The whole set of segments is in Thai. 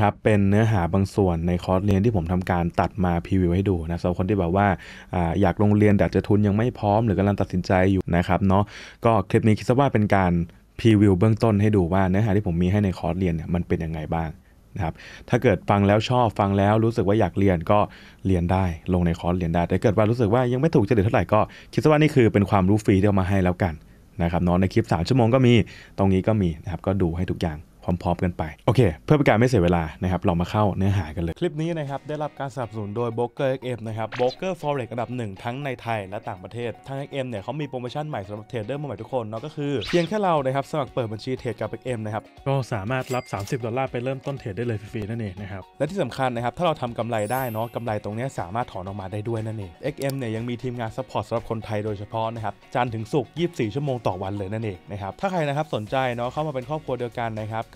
ครับเป็นเนื้อหาบางส่วนในคอร์สเรียนที่ผมทำการตัดมาพรีวิวให้ดูนะสำหรับคนที่แบบว่า อยากลงเรียนแต่จะทุนยังไม่พร้อมหรือกำลังตัดสินใจอยู่นะครับเนาะก็คลิปนี้คิดซะว่าเป็นการพรีวิวเบื้องต้นให้ดูว่าเนื้อหาที่ผมมีให้ในคอร์สเรียนเนี่ยมันเป็นยังไงบ้างนะครับถ้าเกิดฟังแล้วชอบฟังแล้ว รู้สึกว่าอยากเรียนก็เรียนได้ลงในคอร์สเรียนได้แต่เกิดว่ารู้สึกว่ายังไม่ถูกจริตเท่าไหร่ก็คิดซะว่านี่คือเป็นความรู้ฟรีที่เอามาให้แล้วกันนะครับเนาะในคลิป3ชั่วโมงก็มีตรงนี้ก็มีนะครับก็ดูให้ทุกอย่างพร้อมๆกันไป โอเค เพื่อเป็นการไม่เสียเวลานะครับ เรามาเข้าเนื้อหากันเลย คลิปนี้นะครับ ได้รับการสนับสนุนโดย b r o k e r XM นะครับ b r o k e r Forex อันดับหนึ่งทั้งในไทยและต่างประเทศทาง XM เนี่ยเขามีโปรโมชั่นใหม่สำหรับเทรดเดอร์มใหม่ทุกคนเนาะก็คือเพียงแค่เรานะครับ สมัครเปิดบัญชีเทรดกับ XM นะครับก็สามารถรับ30ดอลลาร์ไปเริ่มต้นเทรดได้เลยฟรีๆนั่นเองนะครับและที่สำคัญนะครับถ้าเราทำกำไรได้เนาะกำไรตรงนี้สามารถถอนออกมาได้ด้วยนั่นเอง XM เนี่ยยังมีทีมงานซัพพอร์ตสำหรับคนไทยโดยเฉพาะนะครับจันถึงศุกร์24 ชั่วโมงต่อวันเลยนั่นเองนะครับถ้าใครนะครับสนใจเนาะเข้ามาเป็นครอบครัวเดียวกันนะครับ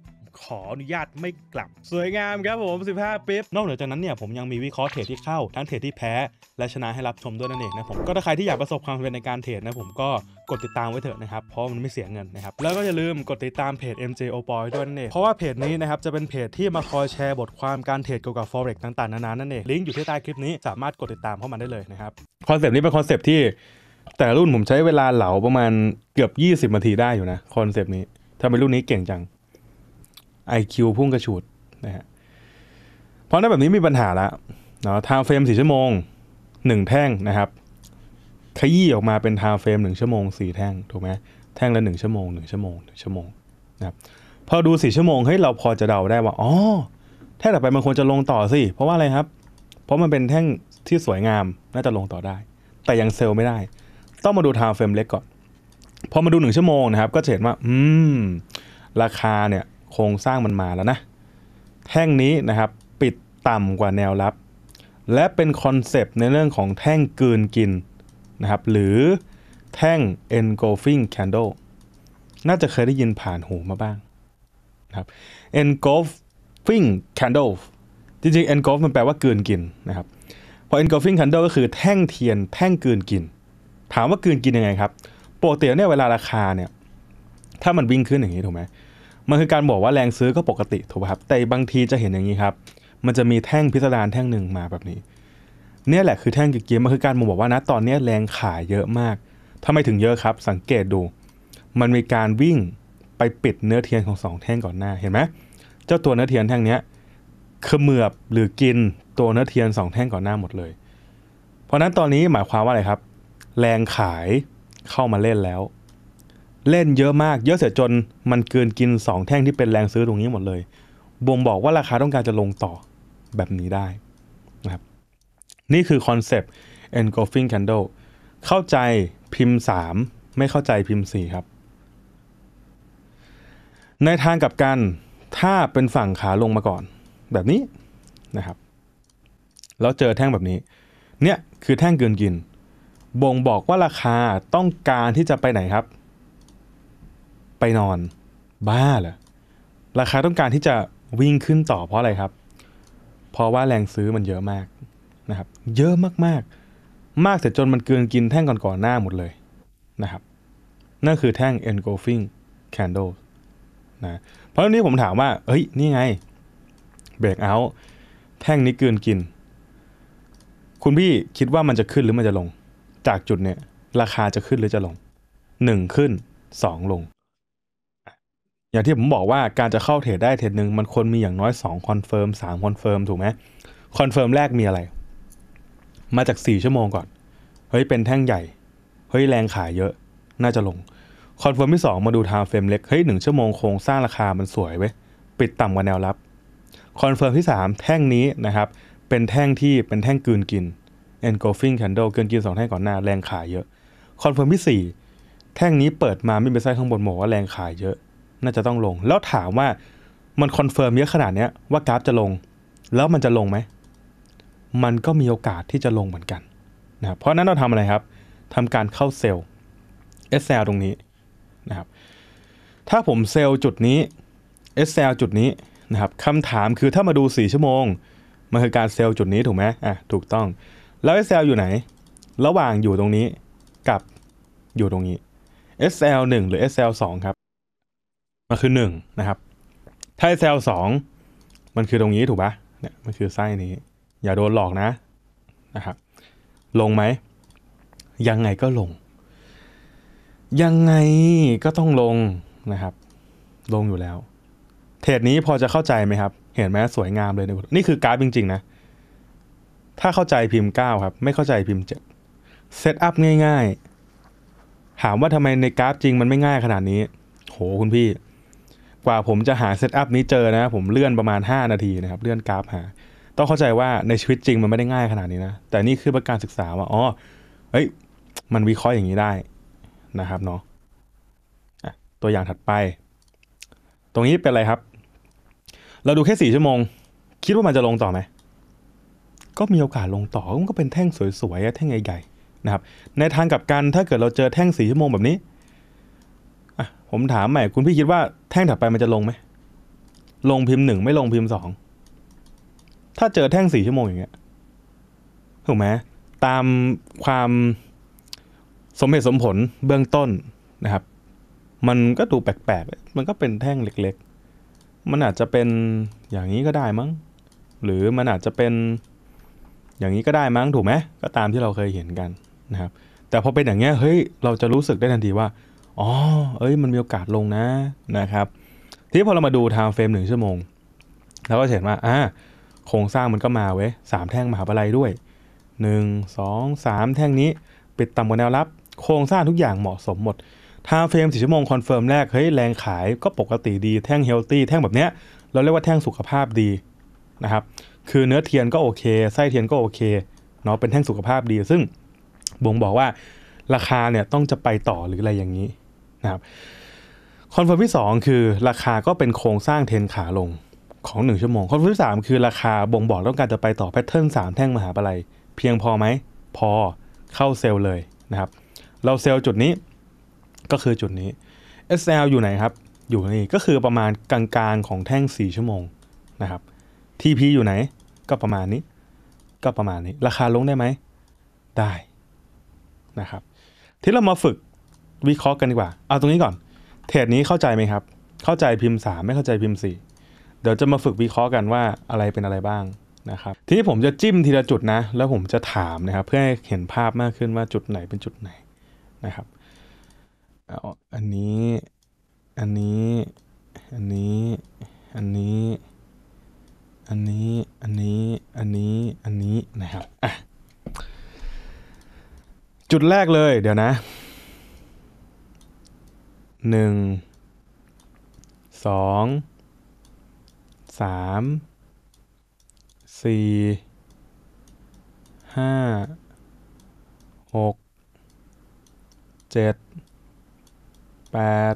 ขออนุญาตไม่กลับสวยงามครับผม 15ปิ๊บนอกเหนือจากนั้นเนี่ย ผมยังมีวิเคราะห์เทรดที่เข้า ทั้งเทรดที่แพ้ และชนะให้รับชมด้วยนั่นเองนะผม ก็ถ้าใครที่อยากประสบความสำเร็จในการเทรดนะผมก็กดติดตามไว้เถอะนะครับ เพราะมันไม่เสียเงินนะครับ แล้วก็อย่าลืมกดติดตามเพจ MJ o b o y ด้วยนั่นเองเพราะว่าเพจนี้นะครับจะเป็นเพจที่มาคอยแชร์บทความการเทรดเกี่ยวกับ forex ต่าง ๆ นานานั่นเองลิงก์อยู่ที่ใต้คลิปนี้สามารถกดติดตามเข้ามาได้เลยนะครับคอนเซปต์นี้เป็นคอนเซปต์ที่แต่รุ่นผมใช้เวลาเหลาประมาณเกือบ 20นาทีได้อยู่นะคอนเซปต์นี้ทำไมรุ่นนี้เก่งจังไอคิวพุ่งกระฉูดนะฮะเพราะน้นแบบนี้มีปัญหาละเนาะไทม์เฟรมสี่ชั่วโมงหนึ่งแท่งนะครับขยี้ออกมาเป็นไทม์เฟรมหนึ่งชั่วโมงสี่แท่งถูกไหมแท่งละหนึ่งชั่วโมงหนึ่งชั่วโมงหนึ่งชั่วโมงนะครับพอดูสี่ชั่วโมงให้เราพอจะเดาได้ว่าอ๋อแท่งต่อไปมันควรจะลงต่อสิเพราะว่าอะไรครับ เพราะมันเป็นแท่งที่สวยงามน่าจะลงต่อได้ แต่ยังเซลล์ไม่ได้ ต้องมาดูไทม์เฟรมเล็กก่อนพอมาดูหนึ่งชั่วโมงนะครับก็เห็นว่าอืมราคาเนี่ยโครงสร้างมันมาแล้วนะ แท่งนี้นะครับ ปิดต่ำกว่าแนวรับ และเป็นคอนเซปต์ในเรื่องของแท่งกืนกินนะครับหรือแท่ง engulfing candle น่าจะเคยได้ยินผ่านหูมาบ้างนะครับ engulfing candle จริงๆ engulf มันแปลว่ากืนกินนะครับพอ engulfing candle ก็คือแท่งเทียนแท่งกืนกิน ถามว่ากืนกินยังไงครับปกติเนี่ยเวลาราคาเนี่ยถ้ามันวิ่งขึ้นอย่างนี้ถูกไหมมันคือการบอกว่าแรงซื้อก็ปกติถูกไหมครับแต่บางทีจะเห็นอย่างนี้ครับ มันจะมีแท่งพิสดารแท่งหนึ่งมาแบบนี้เนี่ยแหละคือแท่งเกียร์มันคือการมบอกว่านะตอนนี้แรงขายเยอะมากทำไมถึงเยอะครับ สังเกตดู มันมีการวิ่งไปปิดเนื้อเทียนของ 2 แท่งก่อนหน้าเห็นไหมเจ้าตัวเนื้อเทียนแท่งนี้เขมือบหรือกินตัวเนื้อเทียน 2 แท่งก่อนหน้าหมดเลย เพราะนั้นตอนนี้หมายความว่าอะไรครับ แรงขายเข้ามาเล่นแล้วเล่นเยอะมาก เยอะเสียจนมันเกินกิน 2 แท่งที่เป็นแรงซื้อตรงนี้หมดเลย บ่งบอกว่าราคาต้องการจะลงต่อแบบนี้ได้นะครับนี่คือคอนเซปต์ engulfing candle เข้าใจพิมพ์ 3 ไม่เข้าใจพิมพ์ 4 ครับ ในทางกับกัน ถ้าเป็นฝั่งขาลงมาก่อนแบบนี้นะครับแล้วเจอแท่งแบบนี้เนี่ยคือแท่งเกินกิน บ่งบอกว่าราคาต้องการที่จะไปไหนครับไปนอนบ้าเหรอราคาต้องการที่จะวิ่งขึ้นต่อเพราะอะไรครับ เพราะว่าแรงซื้อมันเยอะมากนะครับ เยอะมากๆ มากมากเสร็จจนมันเกินกินแท่งก่อนๆหน้าหมดเลยนะครับ นั่นคือแท่ง engulfing candle นะเพราะนี้ผมถามว่าเฮ้ยนี่ไง break out แท่งนี้เกินกิน คุณพี่คิดว่ามันจะขึ้นหรือมันจะลง จากจุดเนี้ยราคาจะขึ้นหรือจะลง 1 ขึ้น 2 ลงอย่างที่ผมบอกว่าการจะเข้าเทรดได้เทรดหนึ่งมันควรมีอย่างน้อย2คอนเฟิร์มสามคอนเฟิร์มถูกไหมคอนเฟิร์มแรกมีอะไรมาจาก4ชั่วโมงก่อนเฮ้ยเป็นแท่งใหญ่เฮ้ยแรงขายเยอะน่าจะลงคอนเฟิร์มที่2 มาดูไทม์เฟรมเล็กเฮ้ยหนึ่งชั่วโมงโครงสร้างราคามันสวยเว้ยปิดต่ำกว่าแนวรับคอนเฟิร์มที่3 แท่งนี้นะครับเป็นแท่งที่เป็นแท่งกืนกิน engulfing candle เกินกิน2แท่งก่อนหน้าแรงขายเยอะคอนเฟิร์มที่4 แท่งนี้เปิดมาไม่เป็นไสข้างบนหมอว่าแรงขายเยอะน่าจะต้องลงแล้วถามว่ามันคอนเฟิร์มเยอะขนาดนี้ว่ากราฟจะลง แล้วมันจะลงไหม มันก็มีโอกาสที่จะลงเหมือนกันนะครับเพราะนั้นเราทำอะไรครับทำการเข้าเซลล์ SL ตรงนี้นะครับถ้าผมเซลล์จุดนี้ SL จุดนี้นะครับคำถามคือถ้ามาดู 4 ชั่วโมง มันคือการเซลล์จุดนี้ถูกไหมอ่ะถูกต้อง แล้ว SL อยู่ไหน ระหว่างอยู่ตรงนี้กับอยู่ตรงนี้ SL 1หรือ SL 2ครับมันคือหนึ่งนะครับถ้าเซลล์สองมันคือตรงนี้ถูกปะเนี่ยมันคือไส้นี้ อย่าโดนหลอกนะนะครับลงไหมยังไงก็ลง ยังไงก็ต้องลงนะครับ ลงอยู่แล้ว เทรดนี้พอจะเข้าใจไหมครับ เห็นไหมสวยงามเลย นี่คือกราฟจริงๆนะถ้าเข้าใจพิมพ์ 9 ครับ ไม่เข้าใจพิมพ์7เซตอัพง่ายๆถามว่าทำไมในกราฟจริงมันไม่ง่ายขนาดนี้โหคุณพี่กว่าผมจะหาเซตอัพนี้เจอนะผมเลื่อนประมาณ 5 นาทีนะครับ เลื่อนกราฟหาต้องเข้าใจว่าในชีวิตจริงมันไม่ได้ง่ายขนาดนี้นะ แต่นี่คือประการศึกษาว่าอ๋อเอ้ย มันวิเคราะห์อย่างนี้ได้นะครับเนาะตัวอย่างถัดไป ตรงนี้เป็นอะไรครับ เราดูแค่ 4 ชั่วโมง คิดว่ามันจะลงต่อไหมก็มีโอกาสลงต่อ มันก็เป็นแท่งสวยๆแท่งใหญ่ๆนะครับในทางกลับกันถ้าเกิดเราเจอแท่ง 4 ชั่วโมงแบบนี้ผมถามใหม่คุณพี่คิดว่าแท่งถัดไปมันจะลงไหมลงพิมพ์หนึ่งไม่ลงพิมพ์สองถ้าเจอแท่งสี่ชั่วโมงอย่างเงี้ยถูกไหมตามความสมเหตุสมผลเบื้องต้นนะครับมันก็ดูแปลกๆมันก็เป็นแท่งเล็กๆ มันอาจจะเป็นอย่างนี้ก็ได้มั้งหรือมันอาจจะเป็นอย่างนี้ก็ได้มั้งถูกไหมก็ตามที่เราเคยเห็นกันนะครับ แต่พอเป็นอย่างเงี้ยเฮ้ยเราจะรู้สึกได้ทันทีว่าอ๋อ เอ้ย มันมีโอกาสลงนะ นะครับ ทีนี้พอเรามาดูไทม์เฟรมหนึ่งชั่วโมงเราก็เห็นว่าอ่า โครงสร้างมันก็มาเว้ยสามแท่งมหาบิทยาลัยด้วย 1 2 3 แท่งนี้ปิดต่ำกว่าแนวรับ โครงสร้างทุกอย่างเหมาะสมหมด ไทม์เฟรมสี่ชั่วโมงคอนเฟิร์มแรก เฮ้ย แรงขายก็ปกติดี แท่งเฮลตี้แท่งแบบเนี้ย เราเรียกว่าแท่งสุขภาพดีนะครับ คือเนื้อเทียนก็โอเค ไส้เทียนก็โอเค เนาะ เป็นแท่งสุขภาพดี ซึ่ง บ่งบอกว่าราคาเนี่ยต้องจะไปต่อหรืออะไรอย่างนี้นะครับคอนเฟิร์มที่2 คือราคาก็เป็นโครงสร้างเทนขาลงของ 1 ชั่วโมง คอนเฟิร์มที่3 คือราคาบ่งบอกต้องการจะไปต่อแพทเทิร์น3 แท่งมหาปลัยเพียงพอไหมพอเข้าเซลล์เลยนะครับเราเซลล์จุดนี้ก็คือจุดนี้ SL อยู่ไหนครับ อยู่นี่ก็คือประมาณกลางๆของแท่ง 4 ชั่วโมงนะครับ TP อยู่ไหนก็ประมาณนี้ ก็ประมาณนี้ ราคาลงได้ไหมได้นะครับที่เรามาฝึกวิเคราะห์กันดีกว่า เอาตรงนี้ก่อน เทรดนี้เข้าใจไหมครับ เข้าใจพิมพ์3ไม่เข้าใจพิมพ์ 4 เดี๋ยวจะมาฝึกวิเคราะห์กันว่าอะไรเป็นอะไรบ้างนะครับ ทีนี้ผมจะจิ้มทีละจุดนะ แล้วผมจะถามนะครับ เพื่อให้เห็นภาพมากขึ้นว่าจุดไหนเป็นจุดไหนนะครับ อันนี้ อันนี้ อันนี้ อันนี้ อันนี้ อันนี้ อันนี้ อันนี้ นะครับ จุดแรกเลย เดี๋ยวนะหนึ่งสองสามสี่ห้าหกเจ็ดแปด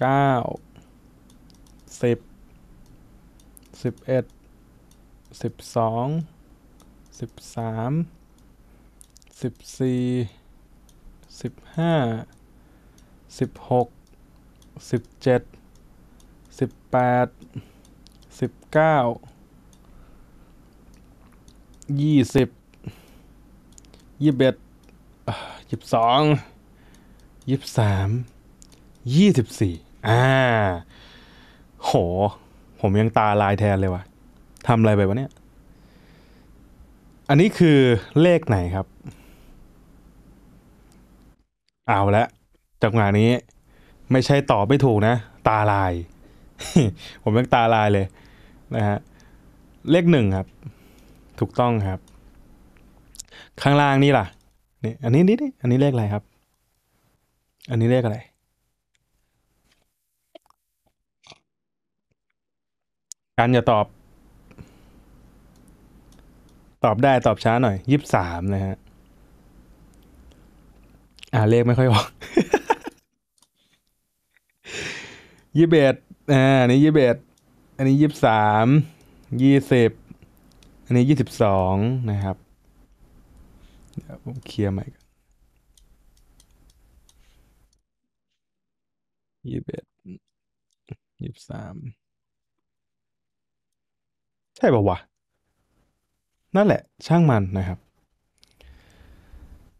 เก้าสิบสิบเอ็ดสิบสองสิบสามสิบสี่สิบห้าสิบหกสิบเจ็ดสิบแปดสิบเก้ายี่สิบยี่สิบเอ็ดยี่สิบสองยี่สิบสามยี่สิบสี่อ่า โห ผมยังตาลายแทนเลยวะทำอะไรไปวะเนี่ย อันนี้คือเลขไหนครับ เอาละจังหวะนี้ ไม่ใช่ตอบไม่ถูกนะ ตาลาย ผมเรียกตาลายเลยนะฮะเลขหนึ่งครับ ถูกต้องครับ ข้างล่างนี่ล่ะนี่อันนี้นี่อันนี้เลขอะไรครับ อันนี้เลขอะไรการอย่าตอบ ตอบได้ตอบช้าหน่อยยี่สิบสามนะฮะอ่าเลขไม่ค่อยออกยี่สิบเอ็ดอ่าอันนี้ยี่สิบเอ็ดอันนี้ยี่สิบสาม ยี่สิบอันนี้ยี่สิบสองนะครับ เดี๋ยวผมเคลียร์ใหม่ก่อนยี่สิบเอ็ดยี่สิบสาม ใช่ป่าววะ นั่นแหละช่างมันนะครับ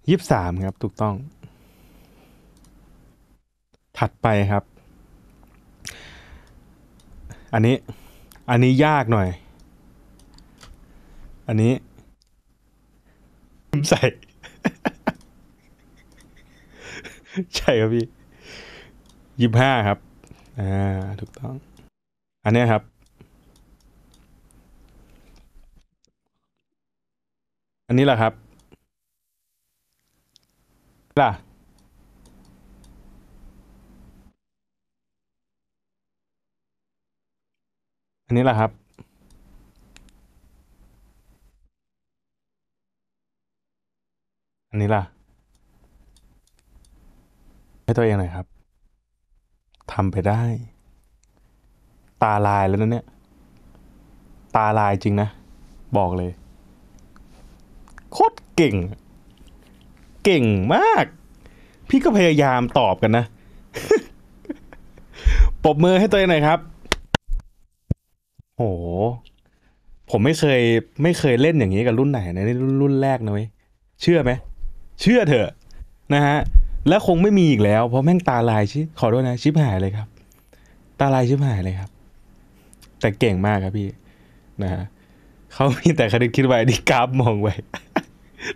ยี่สิบสามครับถูกต้อง ถัดไปครับอันนี้ อันนี้ยากหน่อย อันนี้ใส่ ใช่ครับพี่ยี่ห้าครับ อ่า ถูกต้อง อันนี้ครับ อันนี้แหละครับ ล่ะอันนี้แหละครับ อันนี้ล่ะ ให้ตัวเองหน่อยครับทำไปได้ ตาลายแล้วนะเนี่ย ตาลายจริงนะ บอกเลย โคตรเก่ง เก่งมาก พี่ก็พยายามตอบกันนะปบมือให้ตัวเองหน่อยครับโห ผมไม่เคยไม่เคยเล่นอย่างนี้กับรุ่นไหนนะนรุ่นรุ่นแรกนะเว้ย เชื่อไหม เชื่อเถอะ นะฮะ และคงไม่มีอีกแล้ว เพราะแม่งตาลายชิขอด้วยนะชิบหายเลยครับ ตาลายชิบหายเลยครับ แต่เก่งมากครับพี่นะฮะเขามีแต่คดิตคิดไว้ดีกราฟมองไว้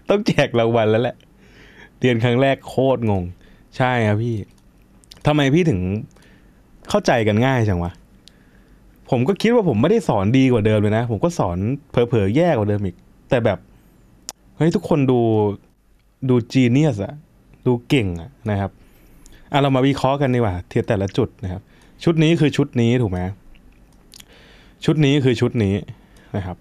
ต้องแจกรางวัลแล้วแหละเรียนครั้งแรกโคตรงง ใช่ครับพี่ทำไมพี่ถึงเข้าใจกันง่ายจังวะผมก็คิดว่าผมไม่ได้สอนดีกว่าเดิมเลยนะ ผมก็สอนเผลอๆแย่กว่าเดิมอีกแต่แบบเฮ้ยทุกคนดูดูจีเนียสอะดูเก่งอะนะครับอ่ะเรามาวิเคราะห์กันดีกว่าเทียแต่ละจุดนะครับ ชุดนี้คือชุดนี้ถูกไหมชุดนี้คือชุดนี้นะครับ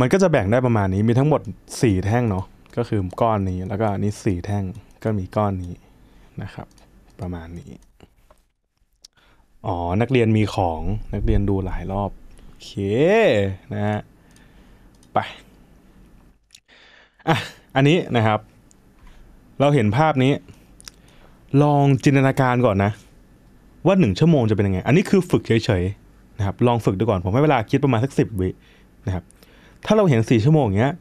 มันก็จะแบ่งได้ประมาณนี้มีทั้งหมด4แท่งเนาะก็คือก้อนนี้แล้วก็นี้4แท่งก็มีก้อนนี้นะครับ ประมาณนี้อ๋อ นักเรียนมีของ นักเรียนดูหลายรอบโอเคนะฮะ ไป อ่ะ อันนี้นะครับ เราเห็นภาพนี้ ลองจินตนาการก่อนนะ ว่าหนึ่งชั่วโมงจะเป็นยังไง อันนี้คือฝึกเฉยๆนะครับ ลองฝึกดูก่อน ผมให้เวลาคิดประมาณสักสิบวินะครับ ถ้าเราเห็นสี่ชั่วโมงเนี้ย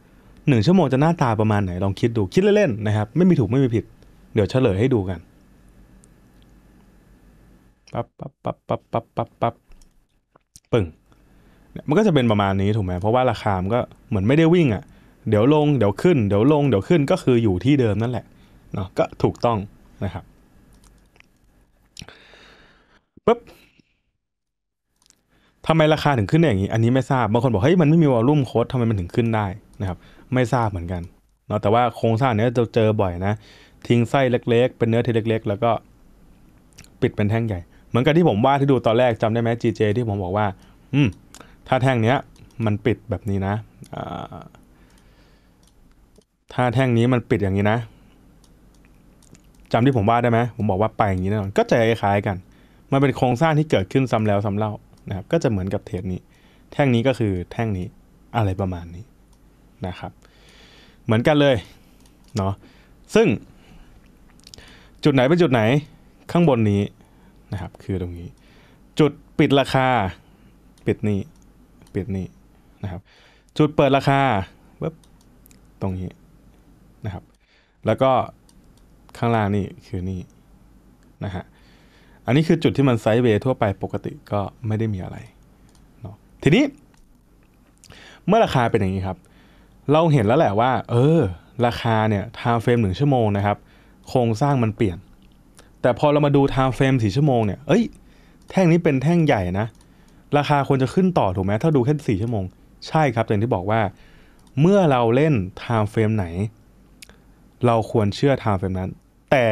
หนึ่งชั่วโมงจะหน้าตาประมาณไหน ลองคิดดู คิดเล่นๆนะครับ ไม่มีถูกไม่มีผิด เดี๋ยวเฉลยให้ดูกันปั๊บปั๊บปั๊บปั๊บปั๊บปั๊บปั๊บปึ่งมันก็จะเป็นประมาณนี้ถูกไหมเพราะว่าราคามันก็เหมือนไม่ได้วิ่งอะ่ะเดี๋ยวลงเดี๋ยวขึ้นเดี๋ยวลง เดี๋ยวขึ้น ก็คืออยู่ที่เดิมนั่นแหละเนาะก็ถูกต้องนะครับปึ๊บทำไมราคาถึงขึ้นอย่างนี้ อันนี้ไม่ทราบบางคนบอก เฮ้ย มันไม่มีวอลลุ่มโค้ดทำไมมันถึงขึ้นได้นะครับ ไม่ทราบเหมือนกันเนาะแต่ว่าโครงสร้างเนี้ยจะเจอบ่อยนะ ทิ้งไส้เล็ก ๆ เป็นเนื้อที่เล็กๆ แล้วก็ปิดเป็นแท่งใหญ่มือนกับที่ผมว่าที่ดูตอนแรกจำได้ไหมจีเจที่ผมบอกว่าอืมถ้าแท่งเนี้ยมันปิดแบบนี้นะถ้าแท่งนี้มันปิดอย่างนี้นะ จำที่ผมว่าได้ไหมผมบอกว่าไปอย่างนี้แน่นอนก็จะคล้ายกันมันเป็นโครงสร้างที่เกิดขึ้นซ้ำแล้วซ้าเล่านะครับก็จะเหมือนกับเทปนี้ แท่งนี้ก็คือแท่งนี้อะไรประมาณนี้นะครับ เหมือนกันเลยเนาะซึ่ง จุดไหนเป็นจุดไหน ข้างบนนี้ะครับคือตรงนี้ จุดปิดราคาปิดนี่ปิดนี่นะครับจุดเปิดราคาปึ๊บตรงนี้นะครับแล้วก็ข้างล่างนี่คือนี่นะฮะอันนี้คือจุดที่มันไซด์เวย์ทั่วไปปกติก็ไม่ได้มีอะไรเนาะทีนี้ เมื่อราคาเป็นอย่างนี้ครับ เราเห็นแล้วแหละว่าเออราคาเนี่ยทาเฟรมหนึ่งชั่วโมงนะครับโครงสร้างมันเปลี่ยนแต่พอเรามาดูไทม์เฟรมสี่ชั่วโมง เนี่ย เอ้ย แท่งนี้เป็นแท่งใหญ่นะ ราคาควรจะขึ้นต่อถูกไหม ถ้าดูแค่สี่ชั่วโมง ใช่ครับ อย่างที่บอกว่า เมื่อเราเล่นไทม์เฟรมไหน เราควรเชื่อไทม์เฟรมนั้น แต่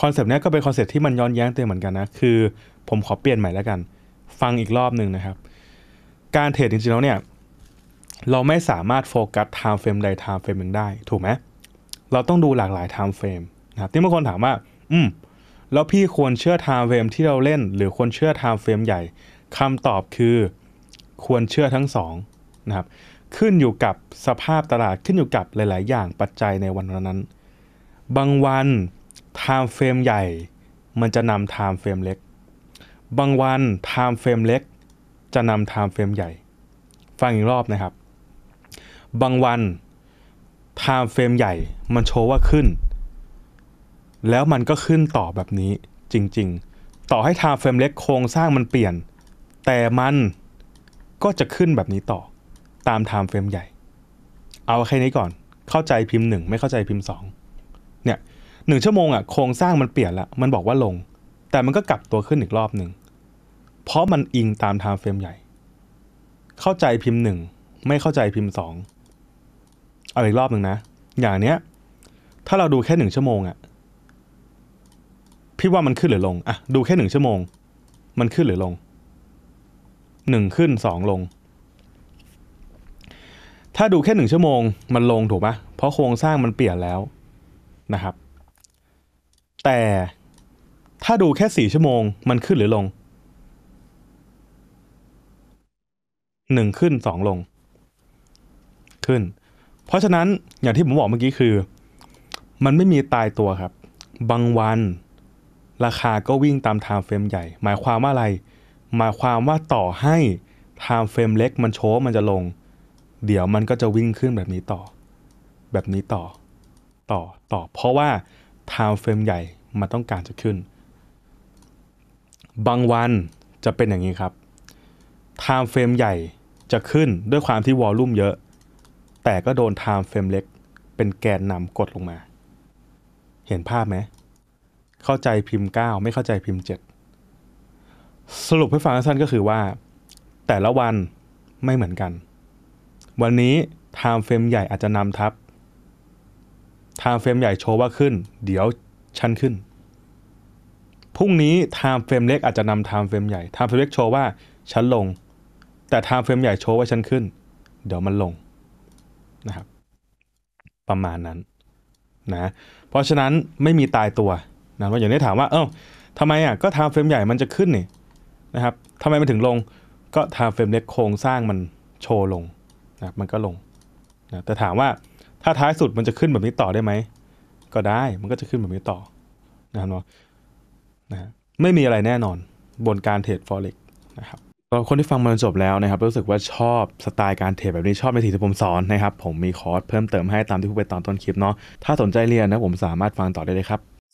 คอนเซปต์นี้ก็เป็นคอนเซปต์ที่มันย้อนแย้งเต็มเหมือนกันนะ คือผมขอเปลี่ยนใหม่แล้วกัน ฟังอีกรอบหนึ่งนะครับ การเทรดจริงๆแล้วเนี่ย เราไม่สามารถโฟกัสไทม์เฟรมใดไทม์เฟรมหนึ่งได้ ถูกไหมเราต้องดูหลากหลายไทม์เฟรมนะครับที่บางคนถามว่า อืมแล้วพี่ควรเชื่อไทม์เฟรมที่เราเล่นหรือควรเชื่อไทม์เฟรมใหญ่คำตอบคือ ควรเชื่อทั้งสองนะครับขึ้นอยู่กับสภาพตลาดขึ้นอยู่กับหลายๆอย่างปัจจัยในวันนั้น บางวันไทม์เฟรมใหญ่ มันจะนำไทม์เฟรมเล็กบางวันไทม์เฟรมเล็ก จะนำไทม์เฟรมใหญ่ ฟังอีกรอบนะครับ บางวันไทม์เฟรมใหญ่มันโชว์ว่าขึ้นแล้วมันก็ขึ้นต่อแบบนี้จริงๆ ต่อให้ time frame เล็กโครงสร้างมันเปลี่ยนแต่มันก็จะขึ้นแบบนี้ต่อตาม time frame ใหญ่ เอาแค่นี้ก่อนเข้าใจพิมพ์ 1 ไม่เข้าใจพิมพ์2เนี่ยหนึ่งชั่วโมงอะ่ะโครงสร้างมันเปลี่ยนละมันบอกว่าลงแต่มันก็กลับตัวขึ้นอีกรอบหนึ่งเพราะมันอิงตาม time frame ใหญ่ เข้าใจพิมพ์ 1 ไม่เข้าใจพิมพ์ 2 เอาอีกรอบหนึ่งนะอย่างเนี้ยถ้าเราดูแค่หนึ่งชั่วโมงอะ่ะพี่ว่ามันขึ้นหรือลงอ่ะ ดูแค่หนึ่งชั่วโมง มันขึ้นหรือลง หนึ่งขึ้นสองลง ถ้าดูแค่หนึ่งชั่วโมงมันลงถูกปะเพราะโครงสร้างมันเปลี่ยนแล้วนะครับ แต่ถ้าดูแค่สี่ชั่วโมง มันขึ้นหรือลง หนึ่งขึ้นสองลง ขึ้น เพราะฉะนั้นอย่างที่ผมบอกเมื่อกี้คือ มันไม่มีตายตัวครับ บางวันราคาก็วิ่งตามไทม์เฟรมใหญ่หมายความว่าอะไรหมายความว่าต่อให้ไทม์เฟรมเล็กมันโชว์มันจะลงเดี๋ยวมันก็จะวิ่งขึ้นแบบนี้ต่อ แบบนี้ต่อ ต่อต่อเพราะว่าไทม์เฟรมใหญ่มันต้องการจะขึ้น บางวันจะเป็นอย่างนี้ครับไทม์เฟรมใหญ่จะขึ้นด้วยความที่วอลลุ่มเยอะ แต่ก็โดนไทม์เฟรมเล็กเป็นแกนนำกดลงมาเห็นภาพไหมเข้าใจพิมพ์ 9 ไม่เข้าใจพิมพ์ 7 สรุปให้ฟังสั้นก็คือว่า แต่ละวันไม่เหมือนกัน วันนี้ไทม์เฟรมใหญ่อาจจะนำทับไทม์เฟรมใหญ่โชว์ว่าขึ้น เดี๋ยวชั้นขึ้นพรุ่งนี้ไทม์เฟรมเล็กอาจจะนำไทม์เฟรมใหญ่ไทม์เฟรมเล็กโชว์ว่าชั้นลง แต่ไทม์เฟรมใหญ่โชว์ว่าชั้นขึ้น เดี๋ยวมันลงนะครับประมาณนั้นนะเพราะฉะนั้นไม่มีตายตัวนะว่าอย่างนี้ถามว่าเออทำไมอ่ะก็ทาเฟรมใหญ่มันจะขึ้นนี่นะครับทำไมมันถึงลงก็ทาเฟรมเล็กโครงสร้างมันโชว์ลงนะมันก็ลงนะแต่ถามว่าถ้าท้ายสุดมันจะขึ้นแบบนี้ต่อได้ไหมก็ได้มันก็จะขึ้นแบบนี้ต่อนะครับเนาะนะไม่มีอะไรแน่นอนบนการเทรดฟอเร็กนะครับคนที่ฟังมาจบแล้วนะครับรู้สึกว่าชอบสไตล์การเทรดแบบนี้ ชอบในสิ่งที่ผมสอนนะครับผมมีคอร์สเพิ่มเติมให้ตามที่พูดไปตอนต้นคลิปเนาะถ้าสนใจเรียนนะผมสามารถฟังต่อได้เลยครับ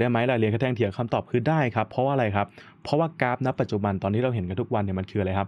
รได้ไหมเราเรียนกระแทงเถียงคำตอบคือได้ครับ เพราะว่าอะไรครับ เพราะว่ากราฟณปัจจุบันตอนนี้เราเห็นกันทุกวันเนี่ยมันคืออะไรครับ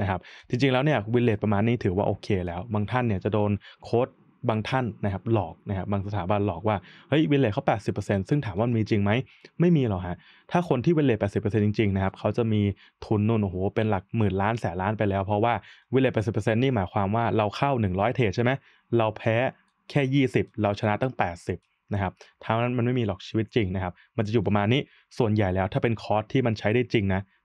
นะครับจริงๆแล้วเนี่ยวิลเลตประมาณนี้ถือว่าโอเค แล้ว บางท่านเนี่ยจะโดนโค้ดบางท่านนะครับหลอกนะครับบางสถาบันหลอกว่าเฮ้ยวิลเลตเขา80%ซึ่งถามว่ามีจริงไหมไม่มีหรอกฮะถ้าคนที่วิลเลต80%จริงๆนะครับเขาจะมีทุนนู่นโอ้โหเป็นหลักหมื่นล้านแสนล้านไปแล้วเพราะว่าวิลเลต80%นี่หมายความว่าเราเข้า 100เทรดใช่ไหมเราแพ้แค่ 20 เราชนะตั้ง 80 นะครับทั้งนั้นมันไม่มีหรอกชีวิตจริงนะครับมันจะอยู่ประมาณนี้ส่วนใหญ่แล้วถ้าเป็นคอร์สที่มันใช้ได้จริงนะ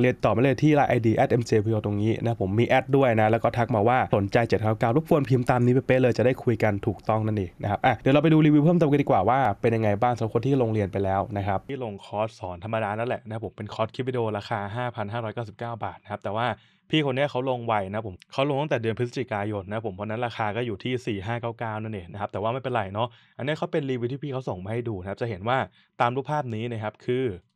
เรียนต่อมาเลยที่ไลน์ ID at m j p ตรงนี้นะผมมีแอดด้วยนะ แล้วก็ทักมาว่าสนใจ7จ็ดเก้าเก้ารบกวนพิมพ์ตามนี้ไปเป๊ะเลยจะได้คุยกันถูกต้องนั่นเองนะครับอ่ะเดี๋ยวเราไปดูรีวิวเพิ่มเติมกันดีกว่าว่าเป็นยังไงบ้างสำหรับคนที่ลงเรียนไปแล้วนะครับที่ลงคอร์สสอนธรรมดานั่นแหละนะผมเป็นคอร์สคลิปวิดีโอราคา 5,599 บาทนะครับแต่ว่าพี่คนนี้เขาลงไวนะผมเขาลงตั้งแต่เดือนพฤศจิกายนนะผมเพราะนั้นราคาก็อยู่ที่4599นั่นเองนะครับแต่ว่าไม่เป็นไรเนาะอันนี้เขาเป็นรีวิวที่พี่เขาส่งมาให้ดูนะครับจะเห็นว่าตามรูปภาพนี้นะครับคือ